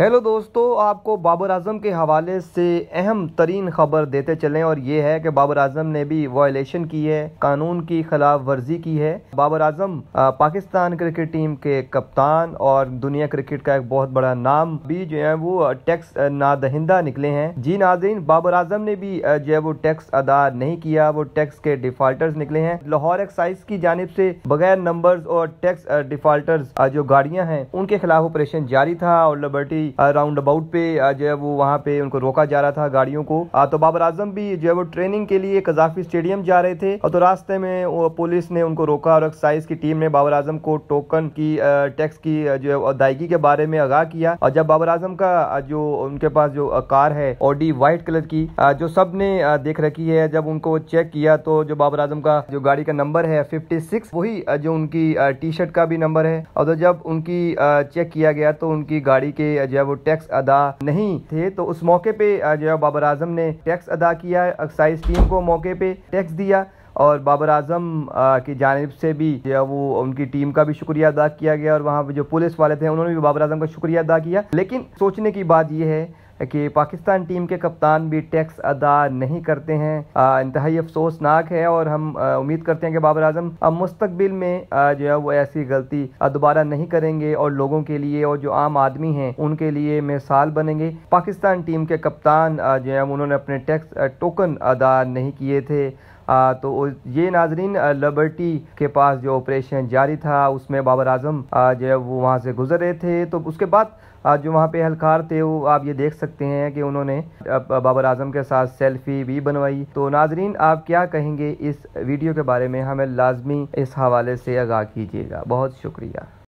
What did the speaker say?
hello दोस्तों आपको बाबर आजम के हवाले से अहम तरीन खबर देते चलें और ये है कि बाबर आजम ने भी वायलेशन की है कानून की खिलाफ वर्जी की है बाबर आजम पाकिस्तान क्रिकेट टीम के कप्तान और दुनिया क्रिकेट का एक बहुत बड़ा नाम भी जो है वो टैक्स नादहिंदा निकले हैं जी नाजरीन बाबर आजम ने भी जो है वो टैक्स अदा नहीं किया वो टैक्स के डिफाल्टर्स निकले हैं लाहौर एक्साइज की जानब से बगैर नंबर और टैक्स डिफाल्टर्स जो गाड़ियां हैं उनके खिलाफ ऑपरेशन जारी था और लिबर्टी राउंड अबाउट पे जो है वो वहाँ पे उनको रोका जा रहा था गाड़ियों को तो बाबर आजम भी जो है वो ट्रेनिंग के लिए कजाफी स्टेडियम जा रहे थे और तो रास्ते में पुलिस ने उनको रोका और एक्साइज की टीम ने बाबर आजम को टोकन की टैक्स की जो है अदायगी के बारे में आगाह किया और जब बाबर आजम का जो उनके पास जो कार है ऑडी व्हाइट कलर की जो सब ने देख रखी है जब उनको चेक किया तो जो बाबर आजम का जो गाड़ी का नंबर है फिफ्टी सिक्स वही जो उनकी टी शर्ट का भी नंबर है और तो जब उनकी चेक किया गया तो उनकी गाड़ी के जो जो है वो टैक्स अदा नहीं थे तो उस मौके पे जो है बाबर आजम ने टैक्स अदा किया एक्साइज टीम को मौके पे टैक्स दिया और बाबर आजम की जानब से भी जो है वो उनकी टीम का भी शुक्रिया अदा किया गया और वहाँ पर जो पुलिस वाले थे उन्होंने भी बाबर आजम का शुक्रिया अदा किया लेकिन सोचने की बात यह है कि पाकिस्तान टीम के कप्तान भी टैक्स अदा नहीं करते हैं इंतहाई अफसोसनाक है और हम उम्मीद करते हैं कि बाबर आजम अब मुस्तबिल में जो है वो ऐसी गलती दोबारा नहीं करेंगे और लोगों के लिए और जो आम आदमी हैं उनके लिए मिसाल बनेंगे पाकिस्तान टीम के कप्तान जो है उन्होंने अपने टैक्स टोकन अदा नहीं किए थे आ, तो ये नाजरीन लबर्टी के पास जो ऑपरेशन जारी था उसमें बाबर आजम जो है वो वहाँ से गुजर रहे थे तो उसके बाद जो वहाँ पे अहलकार थे वो आप ये देख सकते हैं कि उन्होंने बाबर आजम के साथ सेल्फी भी बनवाई तो नाजरीन आप क्या कहेंगे इस वीडियो के बारे में हमें लाजमी इस हवाले से आगाह कीजिएगा बहुत शुक्रिया